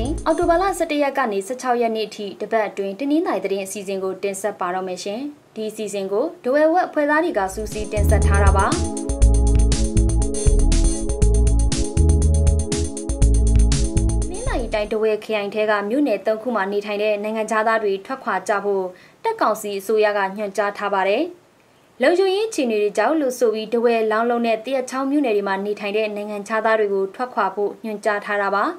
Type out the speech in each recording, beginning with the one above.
ရှင်။အောက်တိုဘာလ17ရက်ကနေ16ရက်နေ့အထိတပတ်အတွင်းတင်းနှင်းနိုင်သတင်းအစီအစဉ်ကိုတင်ဆက်ပါတော့မယ်ရှင်။ဒီအစီအစဉ်ကိုဒဝဲဝက်ဖွဲ့သားတွေကစူးစီးတင်ဆက်ထားတာပါ။တိုင်းတဝဲခရိုင်ထဲကမြို့နယ်၃ခုမှာနေထိုင်တဲ့နိုင်ငံသားတွေထွက်ခွာကြဖို့တက်ကောင်စီအစိုးရကညွှန်ကြားထားပါတယ်။လုံခြုံရေးခြေနေတွေကြောင့်လို့ဆိုပြီးတဝဲလောင်းလုံးနဲ့တရချောင်းမြို့နယ်တွေမှာနေထိုင်တဲ့နိုင်ငံသားတွေကို ထွက်ခွာဖို့ညွှန်ကြားထားတာပါ။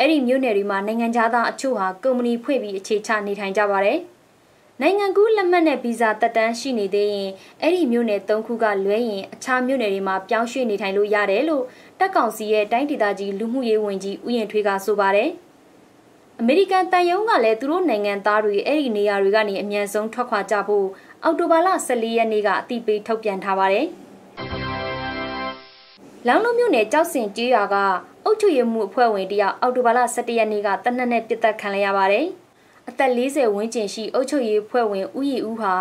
အဲ့ဒီမြို့နယ်တွေမှာနိုင်ငံသားအချို့ဟာကုမ္ပဏီဖွင့်ပြီးအခြေချနေထိုင်ကြပါတယ်။နိုင်ငံကူးလက်မှတ်နဲ့ဗီဇာတက်တန်းရှိနေသေးရင်အဲ့ဒီမြို့နယ်၃ခုက လွဲရင်အခြားမြို့နယ်တွေမှာပြောင်းရွှေ့နေထိုင်လို့ရတယ်လို့တက်ကောင်စီရဲ့တိုင်းဒေသကြီးလူမှုရေးဝန်ကြီးဦးရင်ထွေးကဆိုပါတယ်။အမေရိကန်တန်ယုံကလည်းသူတို့နိုင်ငံသားတွေအဲ့ဒီနေရာတွေကနေအမြန်ဆုံးထွက်ခွာကြဖို့အော်တိုဘာလ14ရက်နေ့ကအတိပေးထုတ်ပြန်ထားပါတယ်။လောင်လုံးမြို့နယ်ကြောက်စင်တီးရွာကအုတ်ချွေမှုအဖွဲ့ဝင်တယောက်အော်တိုဘာလ17ရက်နေ့ကတနက်နဲ့ပြစ်တက်ခံရရပါတယ်။အသက်40ဝန်းကျင်ရှိအုတ်ချွေအဖွဲ့ဝင်ဦးရီဦးဟာ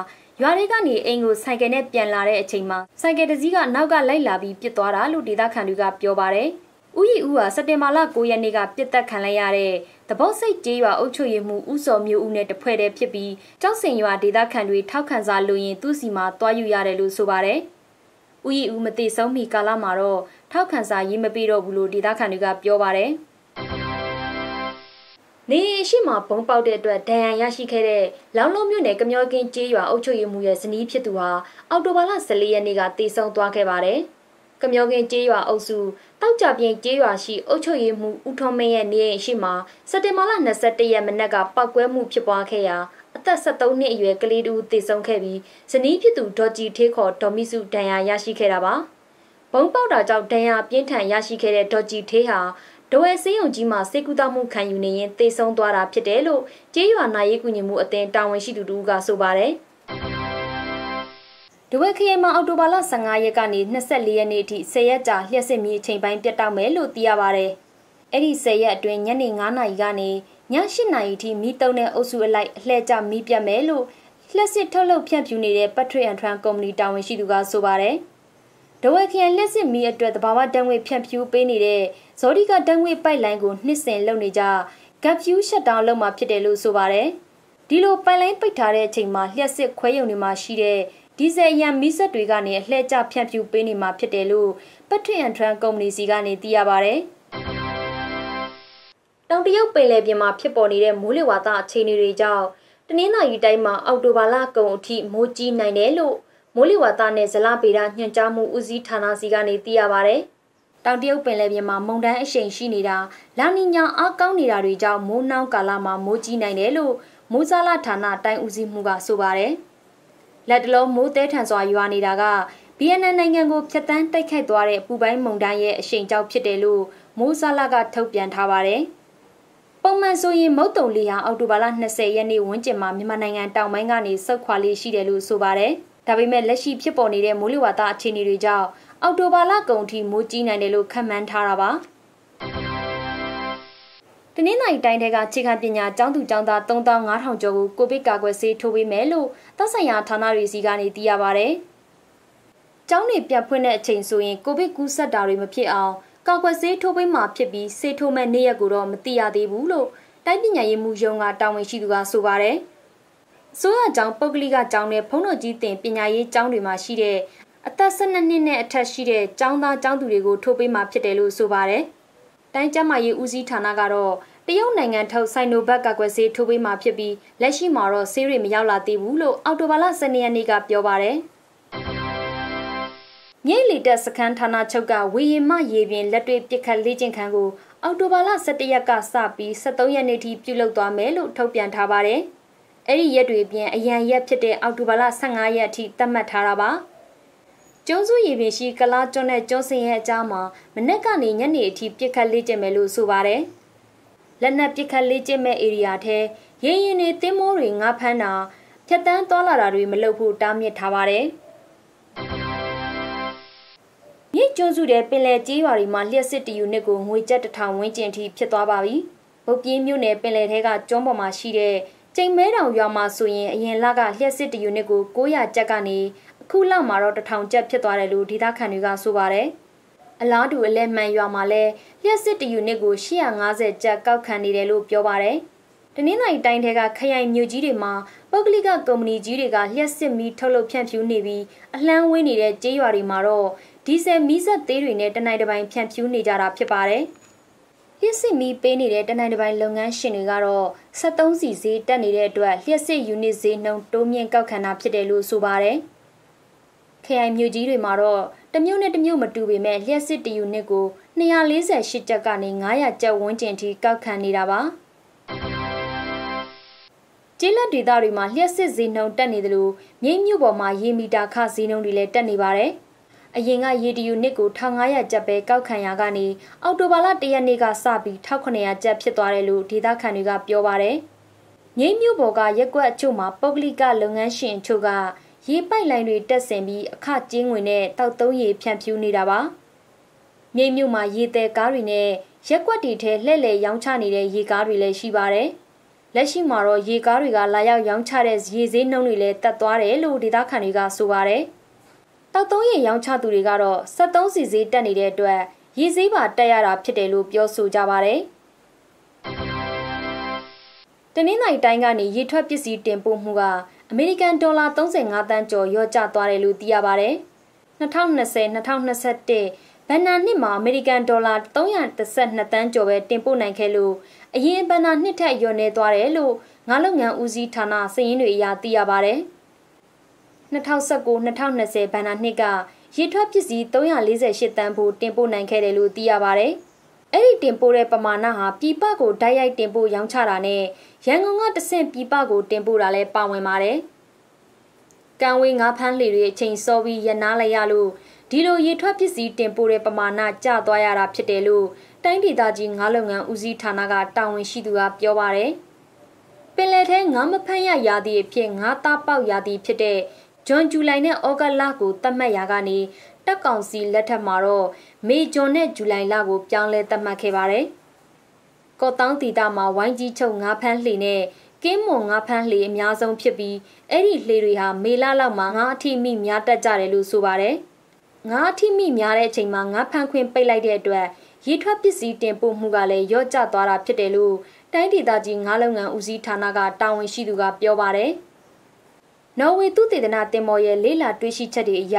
ရွာလေးကနေအိမ်ကိုဆိုင်ကယ်နဲ့ပြန်လာတဲ့အချိန်မှာဆိုင်ကယ်တစ်စီးကနောက်ကလိုက်လာပြီးပြစ်သွားတာလို့ဒေသခံတွေကပြောပါတယ်။ဦးရီဦးဟာစက်တင်ဘာလ9ရက်နေ့ကပြစ်တက်ခံလိုက်ရတဲ့တပုတ်စိတ်ကျေးရွာအုပ်ချုပ်ရေးမှူးဦးစောမျိုးဦးနဲ့တဖွဲ့တည်းဖြစ်ပြီးကြောက်စင်ရွာဒေသခံတွေထောက်ခံစာလိုရင်သူ့စီမှာတွားယူရတယ်လို့ဆိုပါတယ်။။ဦးရီဦးမသိဆုံးမီကာလမှာတော့ထောက်ခံစာရေးမပေးတော့ဘူးလို့ဒေသခံတွေကပြောပါတယ်။နေရှိမှာဘုံပေါက်တဲ့အတွက်ဒဏ်ရာရရှိခဲ့တဲ့လောင်လုံးမြို့နယ်ကမျောကင်းကျေးရွာအုပ်ချုပ်ရေးမှူးရဲ့ဇနီးဖြစ်သူဟာအောက်တိုဘာလ14ရက်နေ့ကတေဆုံးသွားခဲ့ပါတယ်။ကမျောကင်းကျေးရွာအုပ်စုတောက်ကြပြင်းကျေးရွာရှိအုပ်ချုပ်ရေးမှူးဦးထွန်းမင်းရဲ့နေအိမ်ရှိမှာစက်တင်ဘာလ22ရက်မနက်ကပောက်ကွဲမှုဖြစ်ပွားခဲ့ရာအသက်73နှစ်အရွယ်ကလေးတူတည်ဆုံးခဲ့ပြီးဇနီးဖြစ်သူဒေါ်ကြည်ထေးခေါ်ဒေါ်မိစုဒဏ်ရာရရှိခဲ့တာပါ။ဘုံပေါက်တာကြောင့်ဒဏ်ရာပြင်းထန်ရရှိခဲ့တဲ့ဒေါ်ကြည်ထေးဟာဒဝဲစေးရုံကြီးမှာစေကူတမှုခံယူနေရင်တည်ဆုံးသွားတာဖြစ်တယ်လို့ကြေးရွာနာရေးကူညီမှုအသင်းတာဝန်ရှိသူတူကဆိုပါတယ်။ဒဝက်ခရဲမှာအော်တိုဘာလ15ရက်ကနေ24ရက်နေ့အထိ10ရက်ကြာလျှက်စစ်မြေအချိန်ပိုင်းပြတ်တောက်မယ်လို့သိရပါဗျ။အဲ့ဒီ10ရက်အတွင်းညနေ9:00နာရီကနေ၈နာရီထိမီးတုံးတဲ့အုပ်စုအလိုက်အလှည့်ကျမီးပြတ်မယ်လို့လျှက်စစ်ထုတ်လုပ်ဖြန့်ဖြူးနေတဲ့ Patrick and Tran ကုမ္ပဏီတာဝန်ရှိသူကဆိုပါတယ်။ဒဝဲခရိုင်လျှက်စစ်မီးအတွက်သဘာဝဓာတ်ငွေဖြန့်ဖြူးပေးနေတဲ့ဇော်ဒီကဓာတ်ငွေပိုက်လိုင်းကိုနှစ်ဆင်လုပ်နေကြ gap view shutdown လုပ်မှာဖြစ်တယ်လို့ဆိုပါတယ်။ဒီလိုပိုက်လိုင်းပိတ်ထားတဲ့အချိန်မှာလျှက်စစ်ခွဲယုံတွေမှာရှိတဲ့ဒီဇယ်ရန်မီးစက်တွေကနေအလှည့်ကျဖြန့်ဖြူးပေးနေမှာဖြစ်တယ်လို့ Patrick and Tran ကုမ္ပဏီစီကနေသိရပါတယ်။တောင်တရုတ်ပင်လယ်ပြင်မှာဖြစ်ပေါ်နေတဲ့မိုးလေဝသအခြေအနေတွေကြောင့်တနင်္သာရီတိုင်းမှာအောက်တိုဘာလကုန်အထိမိုးကြီးနိုင်တယ်လို့မိုးလေဝသနဲ့ဇလပေဒညွှန်ကြားမှုဦးစီးဌာနစီကနေသိရပါဗျ။တောင်တရုတ်ပင်လယ်ပြင်မှာမုန်တိုင်းအရှိန်ရှိနေတာလာနီညာအားကောင်းနေတာတွေကြောင့်မိုးနှောင်းကာလမှာမိုးကြီးနိုင်တယ်လို့မိုးစားလဌာနတိုင်းဦးစီးမှုကဆိုပါတယ်။လက်တလုံးမိုးတဲထန်စွာရွာနေတာကဗီယက်နမ်နိုင်ငံကိုဖျက်ဆီးတိုက်ခိုက်သွားတဲ့ပူပိုင်းမုန်တိုင်းရဲ့အရှိန်ကြောင့်ဖြစ်တယ်လို့မိုးစားလကထုတ်ပြန်ထားပါတယ်။ပုံမှန်ဆိုရင်မုတ်တုံလေဟာအောက်တိုဘာလ20ရက်နေ့ဝန်းကျင်မှာမြန်မာနိုင်ငံတောင်ပိုင်းကနေဆုတ်ခွာလေးရှိတယ်လို့ဆိုပါတယ်။ဒါပေမဲ့လက်ရှိဖြစ်ပေါ်နေတဲ့မိုးလေဝသအခြေအနေတွေကြောင့်အောက်တိုဘာလကုန်ထိမိုးကြီးနိုင်တယ်လို့ခန့်မှန်းထားတာပါ။တနင်္လာရီတိုင်းထဲကခြေခံပညာကျောင်းသူကျောင်းသား3500ကျော်ကိုကိုဗစ်ကာကွယ်ဆေးထိုးပေးမယ်လို့သက်ဆိုင်ရာဌာနတွေစီကနေသိရပါဗျ။ကျောင်းတွေပြန်ဖွင့်တဲ့အချိန်ဆိုရင် ကိုဗစ်ကူးစက်တာတွေမဖြစ်အောင်ကောက်ွက်ဆေးထိုးပေးမှာဖြစ်ပြီးဆေးထိုးမဲ့နေ့ရက်ကိုတော့မသိရသေးဘူးလို့တိုင်းပညာရေးမှူးယုံကတာဝန်ရှိသူကဆိုပါတယ်။ဆိုရကြောင်ပုဂ္ဂလိကကျောင်းနဲ့ဖုံးတော်ကြီးတင်ပညာရေးကျောင်းတွေမှာရှိတဲ့အသက်၁၂နှစ်နဲ့အထက်ရှိတဲ့ကျောင်းသားကျောင်းသူတွေကို ထိုးပေးမှာဖြစ်တယ်လို့ဆိုပါတယ်။တိုင်းကျမရေးဦးစီးဌာနကတော့တရုတ်နိုင်ငံထုတ်ဆိုင်နိုဘတ်ကကွယ်ဆေးထိုးပေးမှာဖြစ်ပြီးလက်ရှိမှာတော့ဆေးတွေမရောက်လာသေးဘူးလို့အော်တိုဘာလ၁၂ရက်နေ့ကပြောပါတယ်။မြိတ်လီတက်စခန်းဌာနချုပ်ကဝေရင်မရေပြင်လက်တွေ့ပစ်ခတ်လေ့ကျင့်ခန်းကိုအောက်တိုဘာလ17ရက်ကစပြီး23ရက်နေ့ထိပြုလုပ်သွားမယ်လို့ထုတ်ပြန်ထားပါတယ်။အဲ့ဒီရက်တွေပြင်အရန်ရက်ဖြစ်တဲ့အောက်တိုဘာလ15ရက်အထိသတ်မှတ်ထားတာပါ။ကျုံးစုရေပြင်ရှိကလားကျွန်းနဲ့ကျွန်းစင်ရဲ့အကြားမှာမနက်ကနေညနေအထိပစ်ခတ်လေ့ကျင့်မယ်လို့ဆိုပါတယ်။လက်နက်ပစ်ခတ်လေ့ကျင့်မဲ့ area ထဲရင်းရင်တွေတင်းမိုးတွေငါးဖမ်းတာဖြတ်တန်းသွာလာတာတွေမလုပ်ဖို့တားမြစ်ထားပါတယ်။မြိတ်ကျွန်းစုတဲ့ပင်လယ်ကြေးရွာတွေမှာလျှက်စစ်တီယူနစ်ကိုငွေကျပ်တစ်ထောင်ဝန်းကျင်အထိဖြစ်သွားပါပြီ။ဗုတ်ပြင်းမြို့နယ်ပင်လယ်ထဲကကျွန်းပေါ်မှာရှိတဲ့ကျိန်မဲတောင်ရွာမှာဆိုရင်အရင်လကလျှက်စစ်တီယူနစ်ကို900ကျပ်ကနေအခုလမှာတော့တစ်ထောင်ကျပ်ဖြစ်သွားတယ်လို့ဒေသခံတွေကဆိုပါတယ်။အလားတူအလဲမှန်ရွာမှာလည်းလျှက်စစ်တီယူနစ်ကို850ကျပ်ကောက်ခံနေတယ်လို့ပြောပါတယ်။တနင်္လာရီတိုင်းထဲကခရိုင်မြို့ကြီးတွေမှာပုဂ္ဂလိကကုမ္ပဏီကြီးတွေကလျှက်စစ်မီးထုတ်လုပ်ဖြန့်ဖြူးနေပြီးအလန်းဝင်းနေတဲ့ကျေးရွာတွေမှာတော့ဒီဇယ်မီးစက်သေးတွေနဲ့တနိုင်တစ်ပိုင်းဖြန့်ဖြူးနေကြတာဖြစ်ပါတယ်။လျှက်စစ်မီးပေးနေတဲ့တနိုင်တစ်ပိုင်းလုပ်ငန်းရှင်တွေကတော့73စီဈေးတက်နေတဲ့အတွက်လျှက်စစ်ယူနစ်ဈေးနှုန်းတိုးမြင့်ကောက်ခံတာဖြစ်တယ်လို့ဆိုပါတယ်။ KI မြို့ကြီးတွေမှာတော့တမျိုးနဲ့တမျိုးမတူပေမဲ့လျှက်စစ်တယူနစ်ကို248ကျပ်ကနေ900ကျပ်ဝန်းကျင်ထိကောက်ခံနေတာပါ။ကျေးလက်ဒေသတွေမှာလျှက်စစ်ဈေးနှုန်းတက်နေသလိုမြိတ်မြို့ပေါ်မှာရေမီတာခဈေးနှုန်းတွေလည်းတက်နေပါတယ်။အရင်ကရေဒီယိုနစ်ကို1500ကျပ်ပဲကောက်ခံရကနေအောက်တိုဘာလ1ရက်နေ့ကစပြီး1900ကျပ်ဖြစ်သွားတယ်လို့ဒေသခံတွေကပြောပါတယ်။မြိတ်မြို့ပေါ်ကရက်ကွက်အချို့မှာပုဂ္ဂလိကလုပ်ငန်းရှင်အချို့ကရေပိုက်လိုင်းတွေတက်ဆင်ပြီးအခကျင်းဝင်နဲ့တောက်သုံးရေဖြန့်ဖြူးနေတာပါ။မြိတ်မြို့မှာရေတဲကားတွေနဲ့ရက်ကွက်တွေထဲလှည့်လည်ရောင်းချနေတဲ့ရေကားတွေလည်းရှိပါတယ်။လက်ရှိမှာတော့ရေကားတွေကလာရောက်ရောင်းချတဲ့ရေဈေးနှုန်းတွေလည်းတက်သွားတယ်လို့ဒေသခံတွေကဆိုပါတယ်။တောက်သုံးရည်ရောင်းချသူတွေကတော့73စီဈေးတက်နေတဲ့အတွက်ရည်ဈေးပါတက်ရတာဖြစ်တယ်လို့ပြောဆိုကြပါတယ်။တနင်္လာနေ့တိုင်းကနေရေထွက်ပစ္စည်းတင်ပို့မှုကအမေရိကန်ဒေါ်လာ35သန်းကျော်ရော့ကျသွားတယ်လို့သိရပါတယ်။2020-2021ဘဏ္ဍာနှစ်မှာအမေရိကန်ဒေါ်လာ332သန်းကျော်ပဲတင်ပို့နိုင်ခဲ့လို့အရင်ဘဏ္ဍာနှစ်ထက်လျော့နေသွားတယ်လို့ငါးလုပ်ငန်းဦးစီးဌာနစာရင်းတွေအရသိရပါတယ်။2019-2020ဘဏ္ဍာနှစ်ကရေထွက်ပစ္စည်း348တန်ဖို့တင်ပို့နိုင်ခဲ့တယ်လို့သိရပါဗျ။အဲ့ဒီတင်ပို့တဲ့ပမာဏဟာပြည်ပကိုတိုက်ရိုက် တင်ပို့ရောင်းချတာနဲ့ရန်ကုန်ကတဆင့်ပြည်ပကိုတင်ပို့တာလည်းပါဝင်ပါတယ်။ကံဝေးငါးဖန်းလေတွေအချိန်စောပြီးရနာလိုက်ရလို့ဒီလိုရေထွက်ပစ္စည်းတင်ပို့တဲ့ပမာဏကျသွားရတာဖြစ်တယ်လို့တိုင်းဒေသကြီးငါးလုပ်ငန်းဦးစီးဌာနကတာဝန်ရှိသူကပြောပါရယ်ပင်လယ်ထဲငါးမဖမ်းရရာသည့်အဖြစ်ငါးသားပေါက်ရာသည့်ဖြစ်တဲ့ဇွန်ဇူလိုင်နဲ့ဩဂတ်လကိုသတ်မှတ်ရာကနေတက်ကောင်စီလက်ထက်မှာတော့မေဇွန်နဲ့ဇူလိုင်လကို ပြောင်းလဲသတ်မှတ်ခဲ့ပါတယ်။ကော့တောင်းတီတာမှာဝိုင်းကြီးချုပ်ငါးဖန်းလှေနဲ့ကင်းမွန်ငါးဖန်းလှေအများဆုံးဖြစ်ပြီးအဲ့ဒီလှေတွေဟာမေလလောက်မှာငါးအထိမိများတက်ကြတယ်လို့ဆိုပါတယ်။ငါးအထိမိများတဲ့အချိန်မှာငါးဖန်းခွင်ပိတ်လိုက်တဲ့အတွက်ရေထွက်ပစ္စည်းတင်ပို့မှုကလည်းရော့ကျသွားတာဖြစ်တယ်လို့တိုင်းဒေသကြီးငါးလုပ်ငန်းဦးစီးဌာနကတာဝန်ရှိသူကပြောပါတယ်။နော်ဝေသုတေသနတင်မော်ရဲ့လေးလာတွေ့ရှိချက်တွေအရ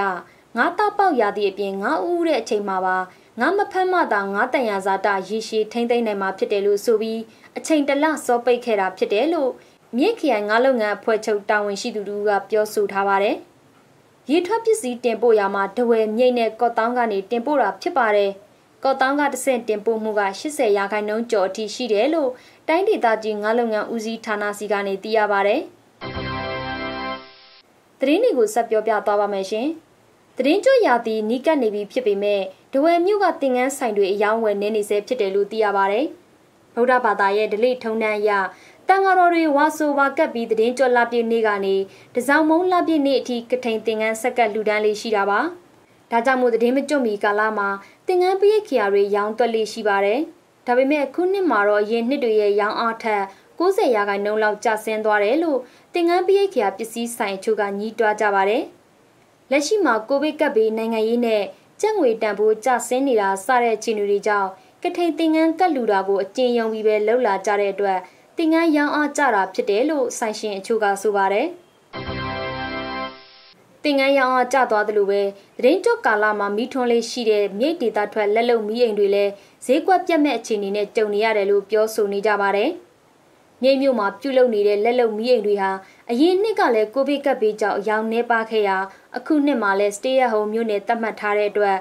ငါးတောက်ပေါက်ရာသီအပြင်ငါးဦးတဲ့အချိန်မှာပါငါမဖက်မတာငါတန်ရာဇာတရေရှည်ထိမ့်သိမ့်နိုင်မှာဖြစ်တယ်လို့ဆိုပြီးအချိန်တလစောပိတ်ခဲ့တာဖြစ်တယ်လို့မြစ်ခရိုင်ငါလုပ်ငန်းအဖွဲ့ချုပ်တာဝန်ရှိသူတို့ကပြောဆိုထားပါတယ်။ရေထွက်ပစ္စည်းတင်ပို့ရာမှာဒဝယ်မြိတ်နဲ့ကော့တောင်းကနေတင်ပို့တာဖြစ်ပါတယ်။ကော့တောင်းကတဆင့်တင်ပို့မှုက80ရာခိုင်နှုန်းကျော်အထိရှိတယ်လို့တိုင်းဒေသကြီးငါလုပ်ငန်းဦးစီးဌာနစီကနေသိရပါတယ်။သတင်းတွေကိုဆက်ပြောပြသွားပါမယ်ရှင်။သတင်းကြွရာသီနီးကပ်နေပြီဖြစ်ပေမဲ့ဒဝယ်မြို့ကတင်ကန်းဆိုင်တွေအယောင်းဝယ်နေနေဆဲဖြစ်တယ်လို့သိရပါဗျ။ဗုဒ္ဓဘာသာရဲ့ဒလိထုံတန်းအရတန်ဃာတော်တွေဝါဆိုဝါကပ်ပြီးသတင်းကြွလာပြည့်နေ့ကနေတစောင်းမုံလာပြည့်နေ့အထိကထိန်တင်ကန်းဆက်ကပ်လူတန်းလေးရှိတာပါ။ဒါကြောင့်မို့သတင်းမကြွမီကာလမှာတင်ကန်းပိရိခရာတွေရောင်းတွက်လေးရှိပါတယ်။ဒါပေမဲ့ခုနှစ်မှာတော့အရင်နှစ်တွေရဲ့ရောင်းအားထက်90ရာခိုင်နှုန်းလောက်ကျဆင်းသွားတယ်လို့တင်ငန်းပိရိတ်ခရာပစ္စည်းဆိုင်အချို့ကညှိတွားကြပါတယ်။လက်ရှိမှာကိုဗစ်ကပ်ဘေးနိုင်ငံရေးနဲ့ကျပ်ငွေတန်ဖိုးကျဆင်းနေတာစတဲ့အခြေအနေတွေကြောင့်ကထိန်တင်ငန်းကတ်လူတာကိုအကျဉ်းယုံပြီးပဲလှုပ်လာကြတဲ့အတွက်တင်ငန်းရောင်းအားကျတာဖြစ်တယ်လို့ဆိုင်ရှင်အချို့ကဆိုပါတယ်။တင်ငန်းရောင်းအားကျသွားတယ်လို့ပဲသတင်းတုတ်ကာလမှာမိထွန်းလေးရှိတဲ့မြိတ်ဒေတာထွက်လက်လုံမိအိမ်တွေလည်းဈေးကွက်ပြတ်မဲ့အခြေအနေနဲ့ကြုံနေရတယ်လို့ပြောဆိုနေကြပါတယ်။မြိတ်မြို့မှာပြုလုပ်နေတဲ့လက်လုံမီးအိမ်တွေဟာအရင်နှစ်ကလည်းကိုဗစ်ကပ်ဘေးကြောင့်အယောင်နှဲပါခဲ့ရာအခုနှစ်မှာလည်း stay at home မြို့နယ်သတ်မှတ်ထားတဲ့အတွက်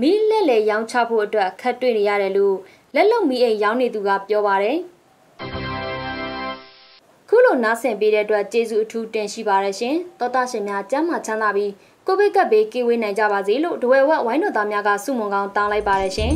မီးလက်လေရောင်းချဖို့အတွက်ခက်တွေ့နေရတယ်လို့လက်လုံမီးအိမ်ရောင်းနေသူကပြောပါတယ်ခုလိုနားဆင်ပေးတဲ့အတွက်ကျေးဇူးအထူးတင်ရှိပါရရှင်သောတာရှင်များကျမ်းမာချမ်းသာပြီးကိုဗစ်ကပ်ဘေးကင်းဝေးနိုင်ကြပါစေလို့ဒဝဲဝက်ဝိုင်းတော်သားများကဆုမွန်ကောင်းတောင်းလိုက်ပါရရှင်